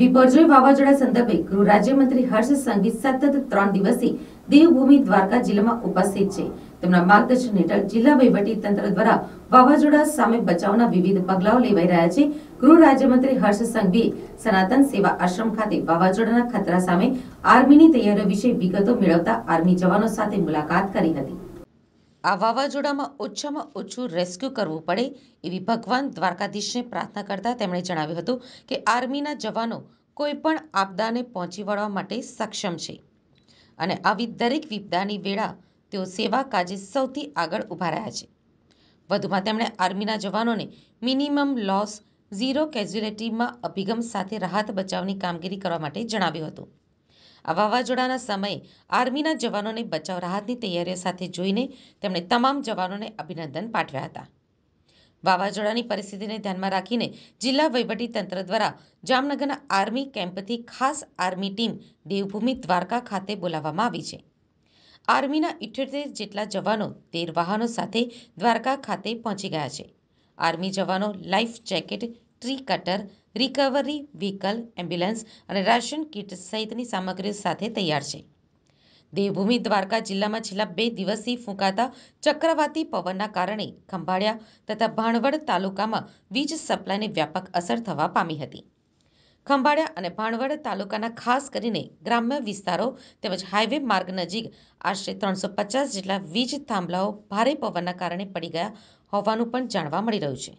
બીપરજોય વાવાજોડા સંદર્ભે ગૃહ રાજ્યમંત્રી હર્ષ સંઘી સતત ત્રણ દિવસથી દેવભૂમિ દ્વારકા જિલ્લામાં ઉપસ્થિત છે તેમના માર્ગદર્શન હેઠળ જિલ્લા વહીવટી તંત્ર દ્વારા વાવાઝોડા સામે બચાવના વિવિધ પગલાઓ લેવાઈ રહ્યા છે ગૃહ રાજ્યમંત્રી હર્ષ સંઘવીએ સનાતન સેવા આશ્રમ ખાતે વાવાઝોડાના ખતરા સામે આર્મીની તૈયારીઓ વિશે વિગતો મેળવતા આર્મી જવાનો સાથે મુલાકાત કરી હતી આ વાવાઝોડામાં ઓછામાં ઓછું રેસ્ક્યુ કરવું પડે એવી ભગવાન દ્વારકાધીશને પ્રાર્થના કરતા તેમણે જણાવ્યું હતું કે આર્મીના જવાનો કોઈ પણ આપદાને પહોંચી વળવા માટે સક્ષમ છે અને આવી દરેક વિપદાની વેળા તેઓ સેવા કાજે સૌથી આગળ ઊભા રહ્યા છે વધુમાં તેમણે આર્મીના જવાનોને મિનિમમ લોસ ઝીરો કેઝ્યુલિટીમાં અભિગમ સાથે રાહત બચાવની કામગીરી કરવા માટે જણાવ્યું હતું આ વાવાઝોડાના સમયે આર્મીના જવાનોને બચાવ રાહતની તૈયારીઓ સાથે જોઈને તેમણે તમામ જવાનોને અભિનંદન પાઠવ્યા હતા વાવાઝોડાની પરિસ્થિતિને ધ્યાનમાં રાખીને જિલ્લા તંત્ર દ્વારા જામનગરના આર્મી કેમ્પથી ખાસ આર્મી ટીમ દેવભૂમિ દ્વારકા ખાતે બોલાવવામાં આવી છે આર્મીના ઇઠ્યોતેર જેટલા જવાનો તેર વાહનો સાથે દ્વારકા ખાતે પહોંચી ગયા છે આર્મી જવાનો life jacket tree cutter recovery vehicle ambulance અને રાશન કીટ સહિતની સામગ્રીઓ સાથે તૈયાર છે દેવભૂમિ દ્વારકા જિલ્લામાં છેલ્લા બે દિવસથી ફૂંકાતા ચક્રવાતી પવનના કારણે ખંભાળિયા તથા ભાણવડ તાલુકામાં વીજ સપ્લાયની વ્યાપક અસર થવા પામી હતી ખંભાળિયા અને ભાણવડ તાલુકાના ખાસ કરીને ગ્રામ્ય વિસ્તારો તેમજ હાઈવે માર્ગ નજીક આશરે ત્રણસો પચાસ જેટલા વીજ થાંભલાઓ ભારે પવનના કારણે પડી ગયા હોવાનું પણ જાણવા મળી રહ્યું છે